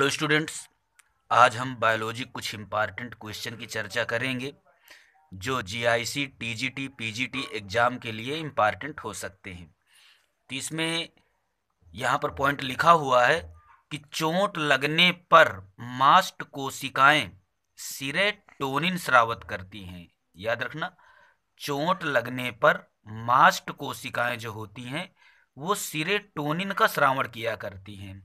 hello students आज हम biology कुछ इम्पॉर्टेंट क्वेश्चन की चर्चा करेंगे जो जीआईसी टीजीटी पीजीटी एग्ज़ाम के लिए इम्पॉर्टेंट हो सकते हैं तो इसमें यहाँ पर पॉइंट लिखा हुआ है कि चोट लगने पर मास्ट कोशिकाएं सिरेटोनिन श्रावत करती हैं याद रखना चोट लगने पर मास्ट कोशिकाएं जो होती हैं वो सिरेटोनिन का श्रावण किया करती हैं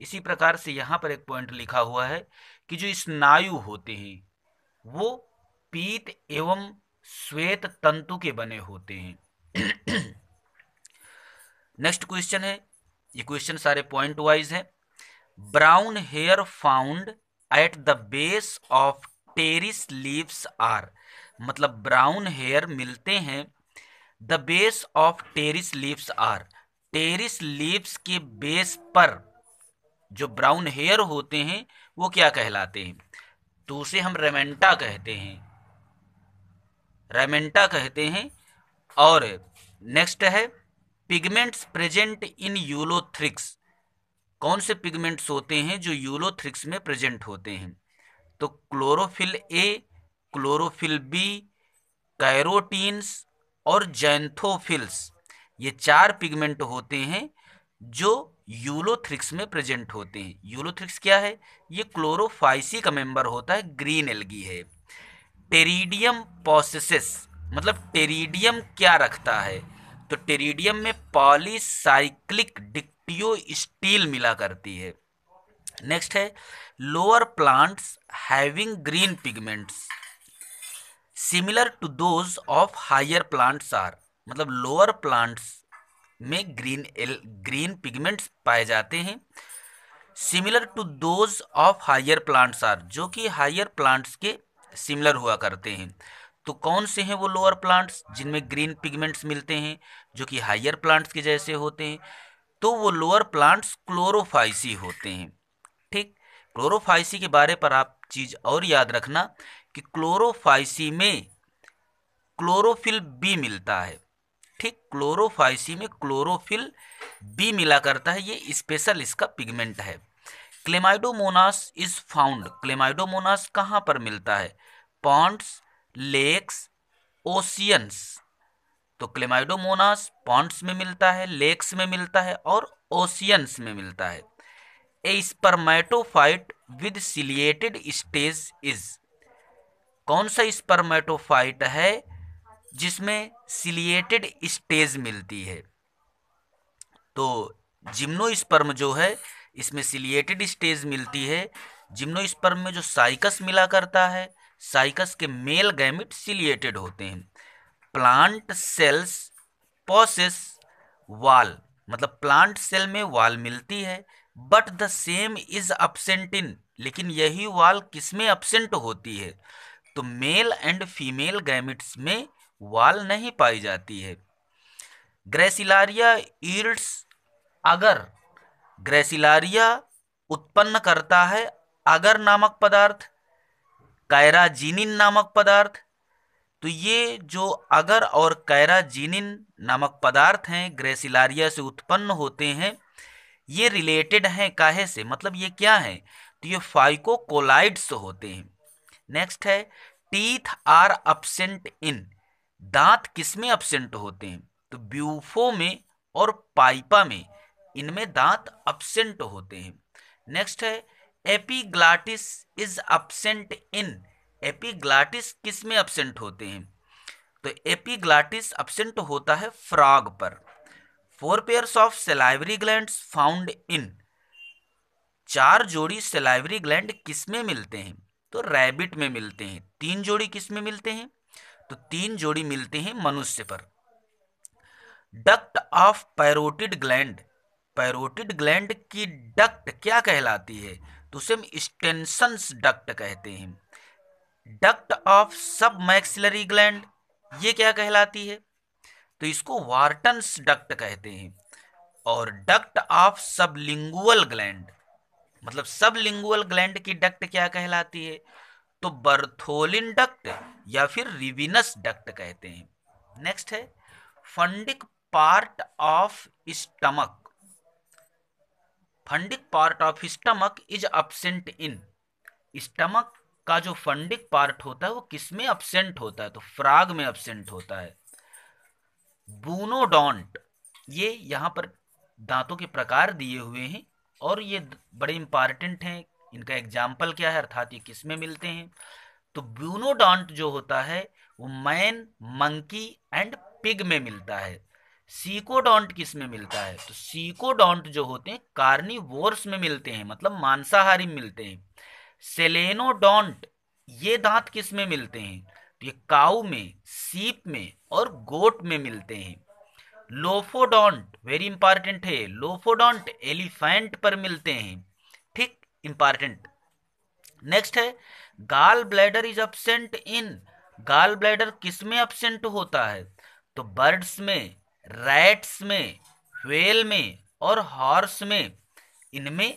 इसी प्रकार से यहाँ पर एक पॉइंट लिखा हुआ है कि जो स्नायु होते हैं वो पीत एवं श्वेत तंतु के बने होते हैं नेक्स्ट क्वेश्चन है ये क्वेश्चन सारे पॉइंट वाइज है brown hair found at the base of Pteris leaves are मतलब ब्राउन हेयर मिलते हैं the base of Pteris leaves are Pteris leaves के बेस पर जो ब्राउन हेयर होते हैं वो क्या कहलाते हैं तो उसे हम रेमेंटा कहते हैं रेमेंटा कहते हैं और नेक्स्ट है पिगमेंट्स प्रेजेंट इन यूलोथ्रिक्स कौन से पिगमेंट्स होते हैं जो यूलोथ्रिक्स में प्रेजेंट होते हैं तो chlorophyll a chlorophyll b carotenes और जैंथोफिल्स ये चार पिगमेंट होते हैं जो यूलोथ्रिक्स में प्रेजेंट होते हैं यूलोथ्रिक्स क्या है ये क्लोरोफाइसी का मेंबर होता है ग्रीन एलगी है टेरिडियम पॉसिस मतलब टेरिडियम क्या रखता है तो टेरिडियम में पॉलीसाइक्लिक डिक्टियो स्टील मिला करती है नेक्स्ट है lower plants having green pigments similar to those of higher plants are मतलब लोअर प्लांट्स में ग्रीन एल ग्रीन पिगमेंट्स पाए जाते हैं similar to those of higher plants are जो कि हायर प्लांट्स के सिमिलर हुआ करते हैं तो कौन से हैं वो लोअर प्लांट्स जिनमें ग्रीन पिगमेंट्स मिलते हैं जो कि हायर प्लांट्स के जैसे होते हैं तो वो लोअर प्लांट्स क्लोरोफाइसी होते हैं ठीक क्लोरोफाइसी के बारे पर आप चीज़ और याद रखना कि क्लोरोफाइसी में क्लोरोफिल बी मिलता है ठीक क्लोरोफाइसी में क्लोरोफिल बी मिला करता है ये स्पेशल इसका पिगमेंट है क्लेमाइडोमोनास इज फाउंड क्लेमाइडोमोनास कहाँ पर मिलता है पॉन्ड्स लेक्स ओशियंस तो क्लेमाइडोमोनास पॉन्ड्स में मिलता है लेक्स में मिलता है और ओशियंस में मिलता है a spermatophyte with ciliated stage is कौन सा स्पर्मेटोफाइट है जिसमें सिलिएटेड स्टेज मिलती है तो जिम्नोस्पर्म जो है इसमें सिलिएटेड स्टेज मिलती है जिम्नोस्पर्म में जो साइकस मिला करता है साइकस के मेल गैमिट सिलिएटेड होते हैं प्लांट सेल्स पोसेस वाल मतलब प्लांट सेल में वाल मिलती है but the same is absent in लेकिन यही वाल किसमें अपसेंट होती है तो मेल एंड फीमेल गैमिट्स में वाल नहीं पाई जाती है ग्रेसिलारिया ईर्ड्स अगर ग्रेसिलारिया उत्पन्न करता है अगर नामक पदार्थ कायराजीनिन नामक पदार्थ तो ये जो अगर और कैराजीनिन नामक पदार्थ हैं ग्रेसिलारिया से उत्पन्न होते हैं ये रिलेटेड हैं काहे से मतलब ये क्या है तो ये फाइकोकोलाइड्स होते हैं नेक्स्ट है टीथ आर अपसेंट इन दांत किसमें अपसेंट होते हैं तो ब्यूफो में और पाइपा में इनमें दांत अपसेंट होते हैं नेक्स्ट है एपीग्लाटिस इज अपसेंट इन एपीग्लाटिस किस में अपसेंट होते हैं तो एपीग्लाटिस अपसेंट होता है फ्रॉग पर four pairs of salivary gland found in चार जोड़ी सेलाइवरी ग्लैंड किस में मिलते हैं तो रैबिट में मिलते हैं तीन जोड़ी किस में मिलते हैं तो तीन जोड़ी मिलते हैं मनुष्य पर duct of parotid gland parotid gland की डक्ट क्या कहलाती है तो उसे हम स्टेंसन्स डक्ट कहते हैं duct of submaxillary gland ये क्या कहलाती है तो इसको वार्टन्स डक्ट कहते हैं और duct of sublingual gland मतलब सब लिंगुअल ग्लैंड की डक्ट क्या कहलाती है तो बर्थोलिन डक्ट या फिर रिविनस डक्ट कहते हैं नेक्स्ट है fundic part of stomach fundic part of stomach is absent in stomach का जो फंडिक पार्ट होता है वो किस में अपसेंट होता है तो फ्राग में अपसेंट होता है बूनोडोंट ये यहाँ पर दांतों के प्रकार दिए हुए हैं और ये बड़े इंपॉर्टेंट हैं इनका एग्जाम्पल क्या है अर्थात ये किस में मिलते हैं तो ब्यूनोडॉन्ट जो होता है वो मैन मंकी एंड पिग में मिलता है सीकोडॉन्ट किस में मिलता है तो सीकोडॉन्ट जो होते हैं वोर्स में मिलते हैं मतलब मांसाहारी मिलते हैं सेलेनोडॉन्ट ये दांत किस में मिलते हैं तो ये काउ में सीप में और गोट में मिलते हैं लोफोडॉन्ट वेरी इंपॉर्टेंट है लोफोडॉन्ट एलिफेंट पर मिलते हैं इंपॉर्टेंट नेक्स्ट है gall bladder is absent in gall bladder किस में होता है तो बर्ड्स में रैट्स में व्हेल में और हॉर्स में इनमें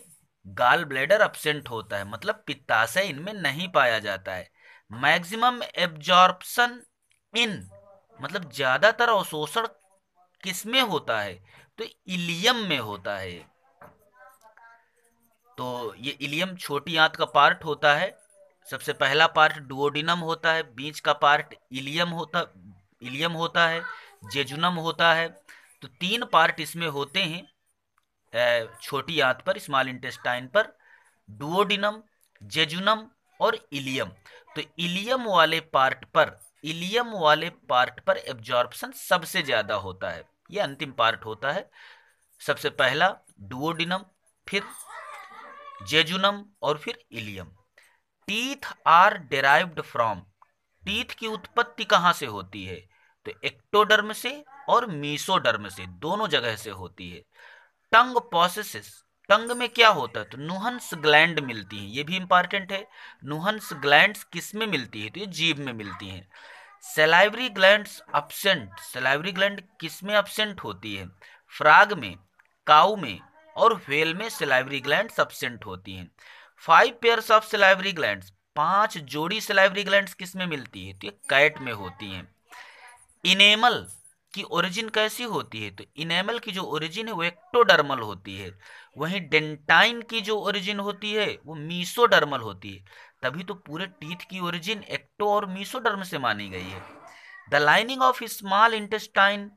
गाल ब्लैडर एबसेंट होता है मतलब पित्ताशय इनमें नहीं पाया जाता है मैक्सिमम एब्जॉर्प्शन इन मतलब ज़्यादातर अवशोषण किसमें होता है तो इलियम में होता है तो ये इलियम छोटी आंत का पार्ट होता है सबसे पहला पार्ट डुओडिनम होता है बीच का पार्ट इलियम होता इलियम होता है जेजुनम होता है तो तीन पार्ट इसमें होते हैं छोटी आंत पर स्मॉल इंटेस्टाइन पर डुओडिनम जेजुनम और इलियम तो इलियम वाले पार्ट पर इलियम वाले पार्ट पर एब्जॉर्प्शन सबसे ज़्यादा होता है ये अंतिम पार्ट होता है सबसे पहला डुओडिनम फिर जेजुनम और फिर ileum teeth are derived from teeth की उत्पत्ति कहाँ से होती है तो एक्टोडर्म से और मीसोडर्म से दोनों जगह से होती है टंग पॉसिस टंग में क्या होता है तो नुहंस ग्लैंड मिलती है ये भी इंपॉर्टेंट है नुहंस ग्लैंड किस तो में मिलती है तो ये जीव में मिलती है salivary gland absent salivary gland किस में अपसेंट होती है फ्राग में काउ में और फेल में सिलाइवरी ग्लैंड सब्सेंट होती हैं five pair of salivary gland पांच जोड़ी सिलाइवरी ग्लैंड किस में मिलती है तो ये कैट में होती हैं इनेमल की ओरिजिन कैसी होती है तो इनेमल की जो ओरिजिन है वो एक्टोडर्मल होती है वहीं डेंटाइन की जो ओरिजिन होती है वो मीसोडर्मल होती है तभी तो पूरे टीथ की ओरिजिन एक्टो और मीसोडर्म से मानी गई है the lining of small intestine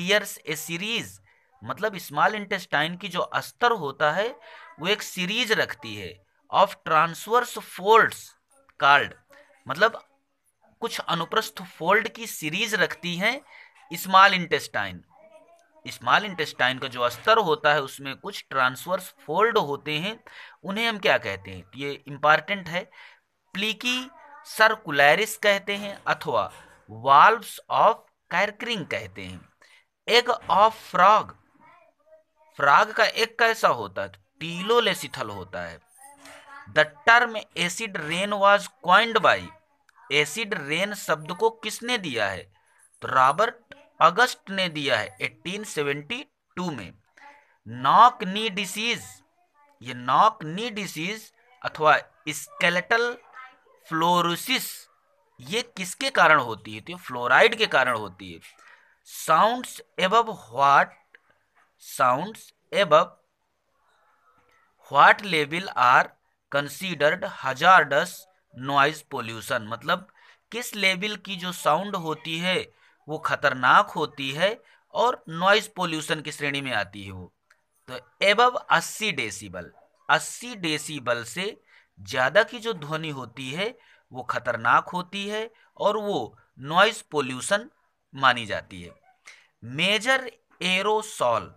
bears a series मतलब स्मॉल इंटेस्टाइन की जो अस्तर होता है वो एक सीरीज रखती है ऑफ ट्रांसवर्स फोल्ड्स कार्ड मतलब कुछ अनुप्रस्थ फोल्ड की सीरीज रखती हैं स्मॉल इंटेस्टाइन स्मॉल इंटेस्टाइन का जो स्तर होता है उसमें कुछ ट्रांसवर्स फोल्ड होते हैं उन्हें हम क्या कहते हैं ये इम्पॉर्टेंट है प्लीकी सर्कुलरिस कहते हैं अथवा वाल्व्स ऑफ कैरक्रिंग कहते हैं एग ऑफ फ्रॉग फ्राग का एक कैसा होता है टीलोलेसिथल तो होता है the term acid rain was coined by acid rain शब्द को किसने दिया है तो रॉबर्ट अगस्त ने दिया है 1872 में नॉक नी डिसीज ये नॉक नी डिसीज अथवा स्केलेटल फ्लोरोसिस ये किसके कारण होती है तो फ्लोराइड के कारण होती है sounds above what sounds above what level are considered hazardous noise pollution मतलब किस लेवल की जो साउंड होती है वो खतरनाक होती है और नॉइज पोल्यूशन की श्रेणी में आती है वो तो एबव 80 डेसीबल 80 डेसीबल से ज़्यादा की जो ध्वनि होती है वो खतरनाक होती है और वो नॉइज पोल्यूशन मानी जाती है major aerosol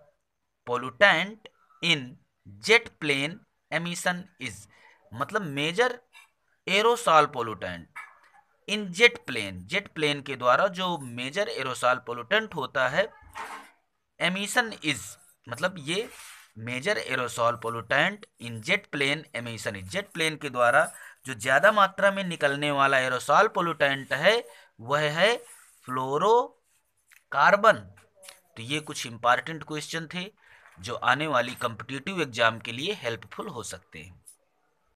pollutant in jet plane emission is मतलब major aerosol pollutant in jet plane jet plane के द्वारा जो मेजर एरोसॉल पोलूटेंट होता है एमिशन इज मतलब ये major aerosol pollutant in jet plane emission is jet plane के द्वारा जो ज़्यादा मात्रा में निकलने वाला एरोसॉल पोलूटेंट है वह है फ्लोरो कार्बन तो ये कुछ इंपॉर्टेंट क्वेश्चन थे जो आने वाली कम्पिटिटिव एग्ज़ाम के लिए हेल्पफुल हो सकते हैं